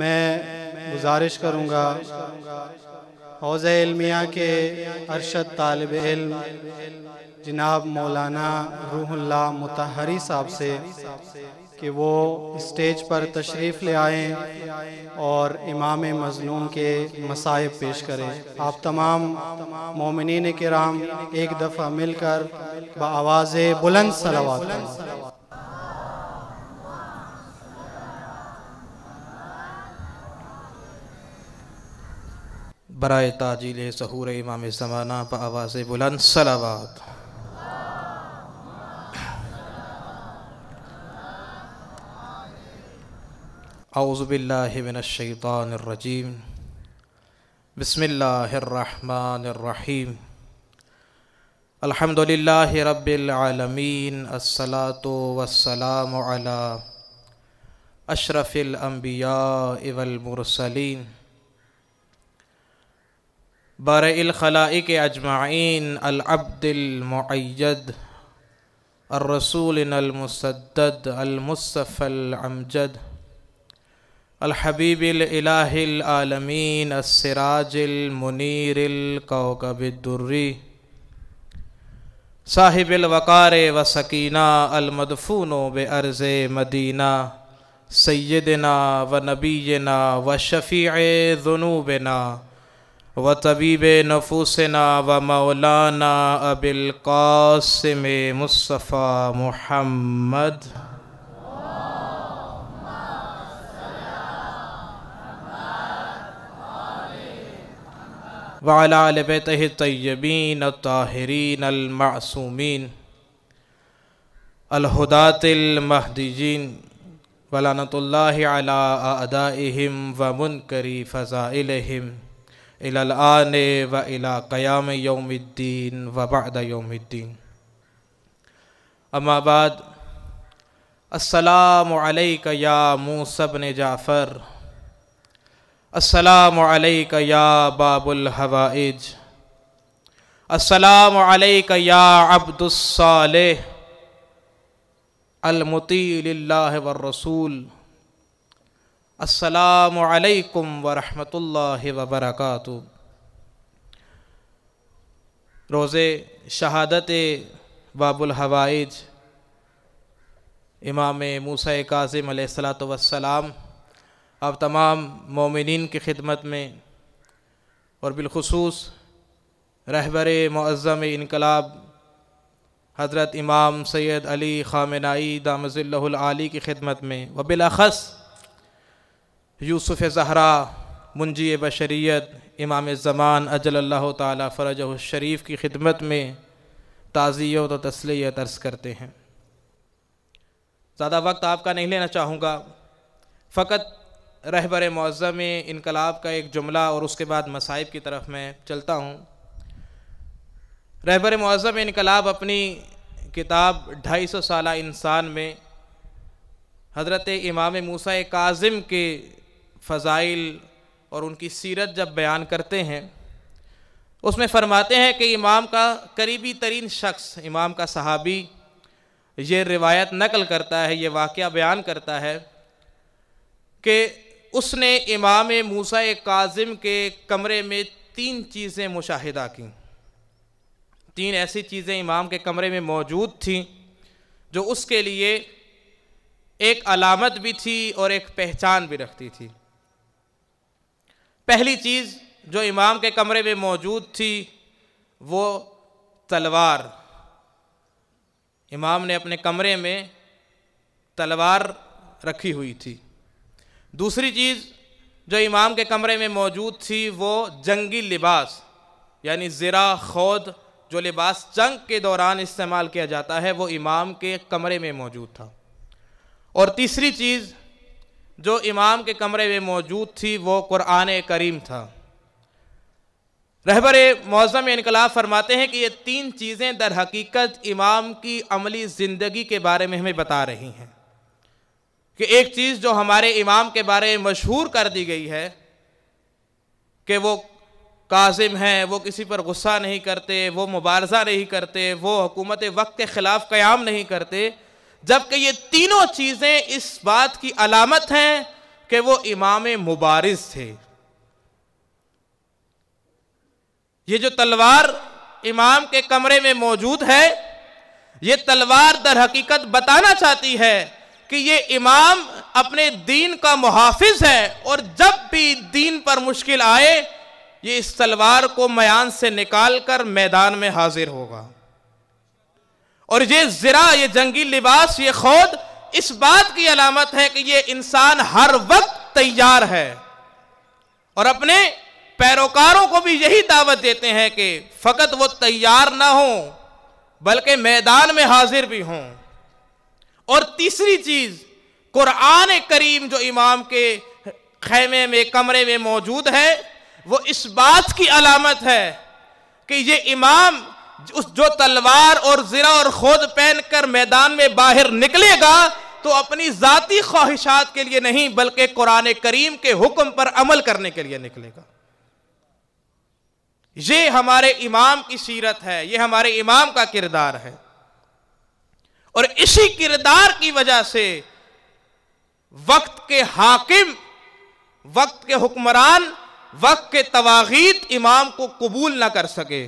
मैं गुजारिश करूँगा हौज़ इलमिया के अरशद तालब इम जनाब मौलाना रूहल्ला मुतहरी साहब से कि वो स्टेज पर तशरीफ़ ले आए और इमाम मज़लूम के मसायब पेश करें आप तमाम मोमिन कराम एक दफ़ा मिलकर आवाज़ बुलंद सलावा बरए ताजील सहूर इमाम समाना प आवाज़ बुलंद सलावाद आउज़बिल्लाशैतानरजीम बसमीम अल्हम्दुलिल्लाह रब्बिलआलमीन अस्सलातो वस्सलाम अला अशरफ़िल अम्बिया इवल मुरसलीन अलखलाई के अजमाइन अलअब्दिलमैद रसूलमसद अलमुस्तफ़लमजद अलहबीबिलआलमीन असराजमुनीरकौकबरी साहिबिलवक़ार व सकीना अलमदफ़ून बर्ज़ मदीना सैदना व नबीना व शफ़ी ज़नूबना व तबीब नफूसना व मौलाना अबिलकासम मुस्तफ़ा मुहम्मद वालबत तय्यबीन ताहरीन अलमासूमीन अलहदातिलमहदीजीन वलानतल्ला अला अदाइम व मुनकरी फ़ज़ाइलहिम इलान व इला क़याम योमद्दीन वबाद योमद्दीन अम्माबाद असलक या मूसब ने जाफ़र असलक या बाबुल हवाइज असलक या अब्दुलसाल अलमती वर रसूल असलकम वरहमल वबरक रोज़े शहादत बाबुल हवाइज इमाम मूसा काजिम सलाम आप तमाम मोमिन की खिदमत में और बिलखसूस रहबर मज़म इनकलाब हज़रत इमाम सैद अली ख़ामनाई आली की खिदमत में व बिलखस यूसुफ़ ज़हरा मुंजी बशरीत इमाम ज़मान अजल अल्लाह ताली फ़रज शरीफ़ की खिदमत में ताज़ियत तो तसली अर्ज़ करते हैं ज़्यादा वक्त आपका नहीं लेना चाहूँगा फ़कत रहबर मज़म इनकलाब का एक जुमला और उसके बाद मसाइब की तरफ मैं चलता हूँ रहबर मज़म इनकलाब अपनी किताब ढाई सौ साल इंसान में हज़रत इमाम मूसा काजिम के फ़ज़ाइल और उनकी सीरत जब बयान करते हैं उसमें फरमाते हैं कि इमाम का करीबी तरीन शख्स इमाम का सहाबी ये रिवायत नकल करता है ये वाक़ बयान करता है कि उसने इमाम मूसा काजिम के कमरे में तीन चीज़ें मुशाहिदा की तीन ऐसी चीज़ें इमाम के कमरे में मौजूद थी जो उसके लिए एक अलामत भी थी और एक पहचान भी रखती थी पहली चीज़ जो इमाम के कमरे में मौजूद थी वो तलवार इमाम ने अपने कमरे में तलवार रखी हुई थी दूसरी चीज़ जो इमाम के कमरे में मौजूद थी वो जंगी लिबास यानी ज़रा खौद जो लिबास जंग के दौरान इस्तेमाल किया जाता है वो इमाम के कमरे में मौजूद था और तीसरी चीज़ जो इमाम के कमरे में मौजूद थी वो क़ुरान करीम था रहबर मौज़म इनकलाब फरमाते हैं कि ये तीन चीज़ें दर हकीकत इमाम की अमली ज़िंदगी के बारे में हमें बता रही हैं कि एक चीज़ जो हमारे इमाम के बारे में मशहूर कर दी गई है कि वो काजिम हैं वो किसी पर गुस्सा नहीं करते वो मुबारजा नहीं करते वो हुकूमत वक्त के ख़िलाफ़ क़याम नहीं करते जबकि ये तीनों चीज़ें इस बात की अलामत हैं कि वो इमाम मुबारिस थे ये जो तलवार इमाम के कमरे में मौजूद है ये तलवार दर हकीकत बताना चाहती है कि ये इमाम अपने दीन का मुहाफ़ है और जब भी दीन पर मुश्किल आए ये इस तलवार को मयान से निकाल कर मैदान में हाजिर होगा और ये ज़रा ये जंगी लिबास ये खोद इस बात की अलामत है कि ये इंसान हर वक्त तैयार है और अपने पैरोकारों को भी यही दावत देते हैं कि फ़कत वो तैयार ना हो बल्कि मैदान में हाजिर भी हों और तीसरी चीज़ कुरान करीम जो इमाम के खैमे में कमरे में मौजूद है वो इस बात की अलामत है कि ये इमाम उस जो तलवार और जिरा और खोद पहन कर मैदान में बाहर निकलेगा तो अपनी जाति ख्वाहिशात के लिए नहीं बल्कि कुरान करीम के हुक्म पर अमल करने के लिए निकलेगा ये हमारे इमाम की सीरत है यह हमारे इमाम का किरदार है और इसी किरदार की वजह से वक्त के हाकिम वक्त के हुक्मरान वक्त के तवागीत इमाम को कबूल ना कर सके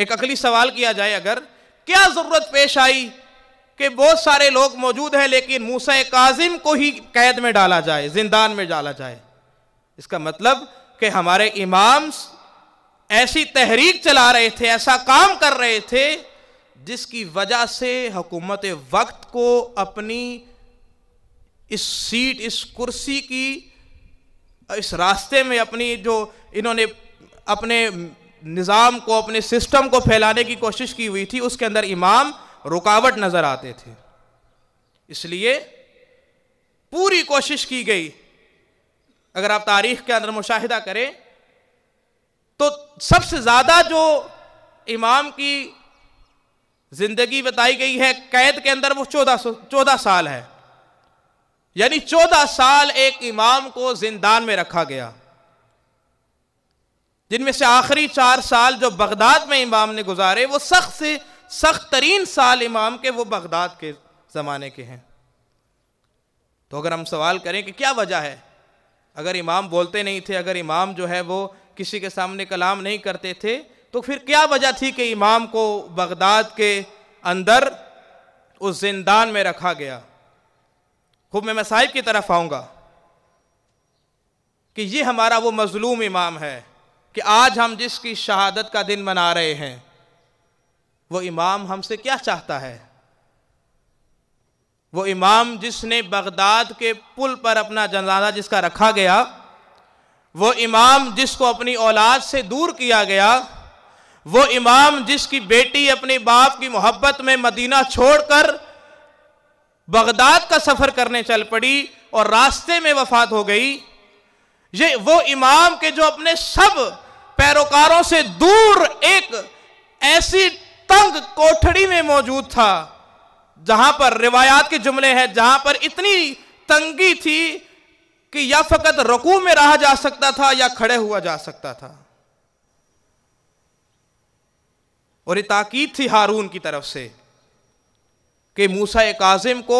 एक अकली सवाल किया जाए अगर क्या जरूरत पेश आई कि बहुत सारे लोग मौजूद हैं लेकिन मूसा काजिम को ही कैद में डाला जाए जिंदान में डाला जाए इसका मतलब कि हमारे इमाम ऐसी तहरीक चला रहे थे ऐसा काम कर रहे थे जिसकी वजह से हुकूमत वक्त को अपनी इस सीट इस कुर्सी की इस रास्ते में अपनी जो इन्होंने अपने निज़ाम को अपने सिस्टम को फैलाने की कोशिश की हुई थी उसके अंदर इमाम रुकावट नज़र आते थे इसलिए पूरी कोशिश की गई अगर आप तारीख के अंदर मुशाहिदा करें तो सबसे ज़्यादा जो इमाम की ज़िंदगी बताई गई है कैद के अंदर वो चौदह चौदह साल है यानी चौदह साल एक इमाम को जिंदान में रखा गया जिनमें से आखिरी चार साल जो बगदाद में इमाम ने गुजारे वो सख्त से सख्त तरीन साल इमाम के वो बगदाद के ज़माने के हैं तो अगर हम सवाल करें कि क्या वजह है अगर इमाम बोलते नहीं थे अगर इमाम जो है वो किसी के सामने कलाम नहीं करते थे तो फिर क्या वजह थी कि इमाम को बगदाद के अंदर उस जिंदान में रखा गया खूब मैं मैं साहिब की तरफ आऊँगा कि ये हमारा वो मजलूम इमाम है कि आज हम जिसकी शहादत का दिन मना रहे हैं वो इमाम हमसे क्या चाहता है वो इमाम जिसने बगदाद के पुल पर अपना जनाजा जिसका रखा गया वो इमाम जिसको अपनी औलाद से दूर किया गया वो इमाम जिसकी बेटी अपने बाप की मोहब्बत में मदीना छोड़कर बगदाद का सफ़र करने चल पड़ी और रास्ते में वफात हो गई ये वो इमाम के जो अपने सब पैरोकारों से दूर एक ऐसी तंग कोठड़ी में मौजूद था जहां पर रिवायात के जुमले हैं जहां पर इतनी तंगी थी कि या फकत रकू में रहा जा सकता था या खड़े हुआ जा सकता था और ये ताकीद थी हारून की तरफ से कि मूसा काजिम को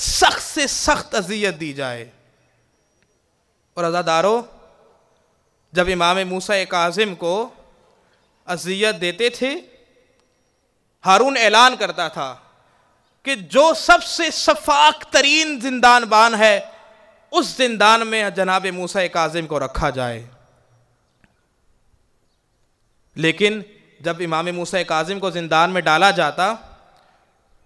सख्त से सख्त अजियत दी जाए और अजादारों जब इमाम मूसा काजिम को अजियत देते थे हारून ऐलान करता था कि जो सबसे शफाक तरीन जिंदान बान है उस जिंदान में जनाब मूसा काजिम को रखा जाए लेकिन जब इमाम मूसा काजिम को जिंदान में डाला जाता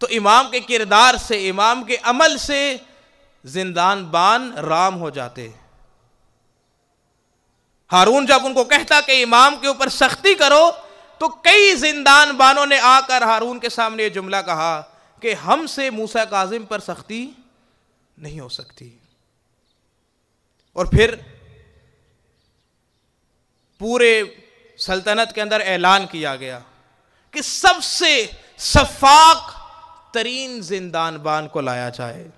तो इमाम के किरदार से इमाम के अमल से जिंदान बान राम हो जाते हारून जब उनको कहता कि इमाम के ऊपर सख्ती करो तो कई जिंदान बानों ने आकर हारून के सामने ये जुमला कहा कि हमसे मूसा काजिम पर सख्ती नहीं हो सकती और फिर पूरे सल्तनत के अंदर ऐलान किया गया कि सबसे शफाक तरीन जिंदान बान को लाया जाए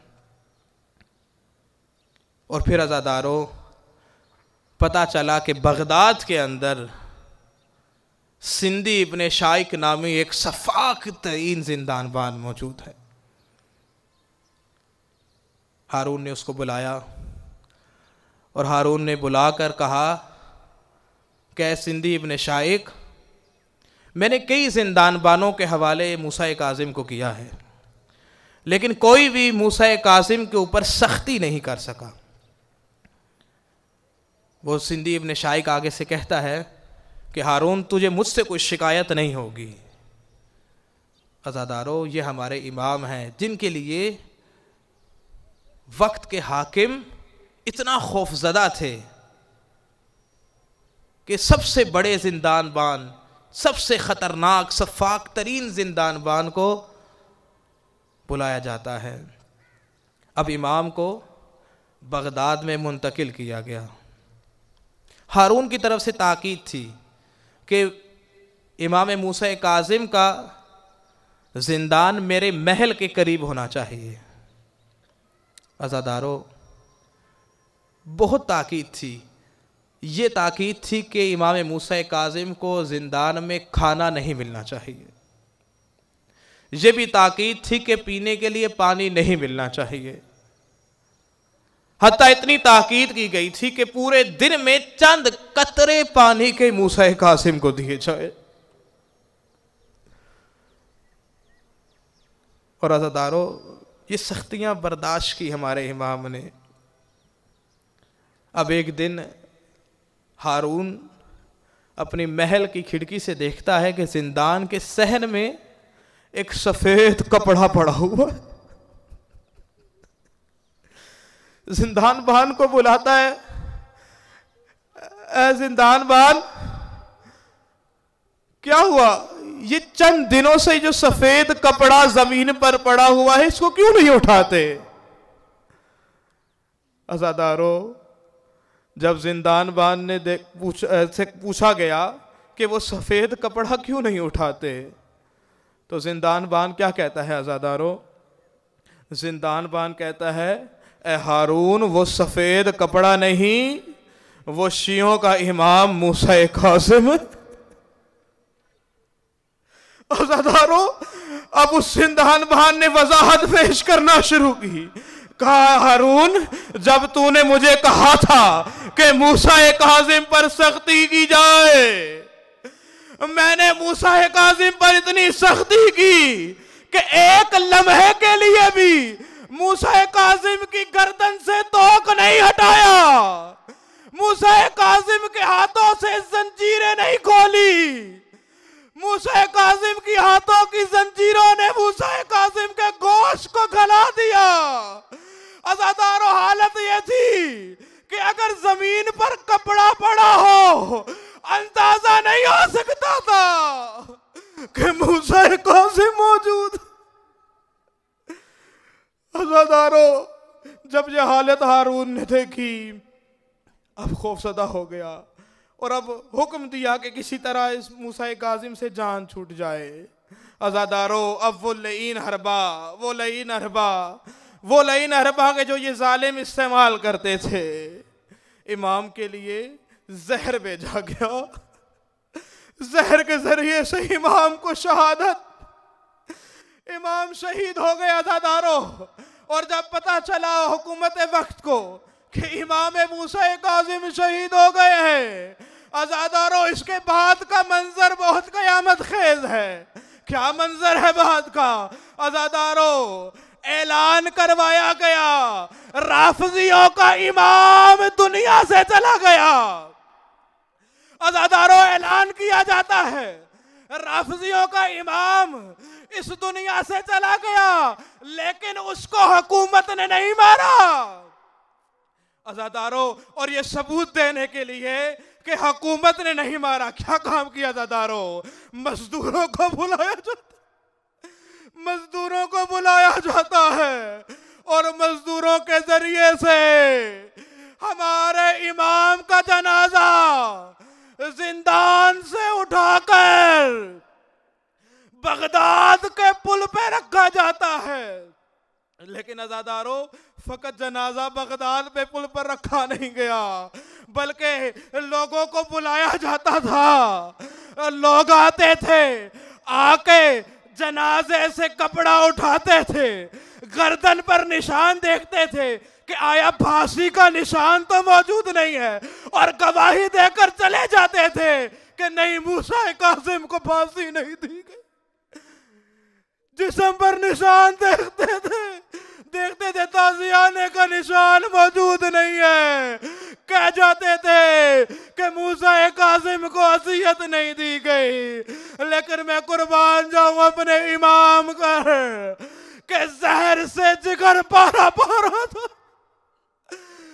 और फिर आज़ादारों पता चला कि बगदाद के अंदर सिंधी इबन शाइक नामी एक शफाक तरीन जिंदान बान मौजूद है हारून ने उसको बुलाया और हारून ने बुलाकर कहा कै सिंधी इबन शाइक मैंने कई जिंदान बानों के हवाले मूसा काजिम को किया है लेकिन कोई भी मूसा काजिम के ऊपर सख्ती नहीं कर सका वो सिंधी अपने शाइक आगे से कहता है कि हारून तुझे मुझसे कोई शिकायत नहीं होगी अजादारो ये हमारे इमाम हैं जिनके लिए वक्त के हाकिम इतना खौफजदा थे कि सबसे बड़े जिंदान बान सबसे ख़तरनाक शफाक तरीन जिंदान बान को बुलाया जाता है अब इमाम को बगदाद में मुंतकिल किया गया हारून की तरफ से ताकीद थी कि इमाम मूसा काजिम का जिंदान मेरे महल के करीब होना चाहिए अजादारो बहुत ताकीद थी ये ताकीद थी कि इमाम मूसा काजिम को जिंदान में खाना नहीं मिलना चाहिए यह भी ताकीद थी कि पीने के लिए पानी नहीं मिलना चाहिए हत्या इतनी ताकीद की गई थी कि पूरे दिन में चंद कतरे पानी के मूसा कासिम को दिए जाए और अजादारो ये सख्तियां बर्दाश्त की हमारे इमाम ने अब एक दिन हारून अपनी महल की खिड़की से देखता है कि जिंदान के सहन में एक सफ़ेद कपड़ा पड़ा हुआ है जिंदान बहन को बुलाता है जिंदान बहन क्या हुआ ये चंद दिनों से जो सफेद कपड़ा जमीन पर पड़ा हुआ है इसको क्यों नहीं उठाते अजादारो जब जिंदान बान ने देख पूछ से पूछा गया कि वो सफेद कपड़ा क्यों नहीं उठाते तो जिंदान बान क्या कहता है अजादारो जिंदान बान कहता है ए हारून वो सफ़ेद कपड़ा नहीं वो शियों का इमाम मूसा कासिम अब उस सिंधान बहान ने वजाहत पेश करना शुरू की कहा हारून जब तूने मुझे कहा था कि मूसा काजिम पर सख्ती की जाए मैंने मूसा काजिम पर इतनी सख्ती की कि एक लम्हे के लिए भी मूसा काजिम की गर्दन से तोक नहीं हटाया मूसा काजिम के हाथों से जंजीरें नहीं खोली मूसा काजिम की हाथों की जंजीरों ने मुसा काजिम के गोश को खला दिया अजादारो हालत ये थी कि अगर जमीन पर कपड़ा पड़ा हो अंदाजा नहीं हो सकता था कि मूसा काजिम मौजूद हजादारो जब यह हालत हारून ने देखी अब खौफसदा हो गया और अब हुक्म दिया कि किसी तरह इस मूसा काजिम से जान छूट जाए अजादारो अब वो लईन हरबा वो लईन हरबा वो लईन हरबा के जो ये जालिम इस्तेमाल करते थे इमाम के लिए जहर भेजा गया जहर के जरिए से इमाम को शहादत इमाम शहीद हो गए अदादारों और जब पता चला हुकूमत वक्त को कि इमाम मूसा काजिम शहीद हो गए हैं आज़ादारों इसके बाद का मंजर बहुत क़यामत खेज है क्या मंजर है बाद का आज़ादारों ऐलान करवाया गया राफजियों का इमाम दुनिया से चला गया आज़ादारों ऐलान किया जाता है राफजियों का इमाम इस दुनिया से चला गया लेकिन उसको हुकूमत ने नहीं मारा अजादारों और ये सबूत देने के लिए कि हुकूमत ने नहीं मारा क्या काम किया अजादारों मजदूरों को बुलाया जाता मजदूरों को बुलाया जाता है और मजदूरों के जरिए से हमारे इमाम का जनाजा जिंदान से उठाकर बगदाद के पुल पे रखा जाता है लेकिन अजादारो फकत जनाजा बगदाद पे पुल पर रखा नहीं गया बल्कि लोगों को बुलाया जाता था लोग आते थे आके जनाजे से कपड़ा उठाते थे गर्दन पर निशान देखते थे कि आया फांसी का निशान तो मौजूद नहीं है और गवाही देकर चले जाते थे कि नहीं मूसा कासिम को फांसी नहीं दी गई जिसम पर निशान देखते थे देखते थे ताजियाने का निशान मौजूद नहीं है कह जाते थे कि मूसा कासिम को असीयत नहीं दी गई लेकिन मैं कुर्बान जाऊं अपने इमाम कर के जहर से जिगर पारा पारा था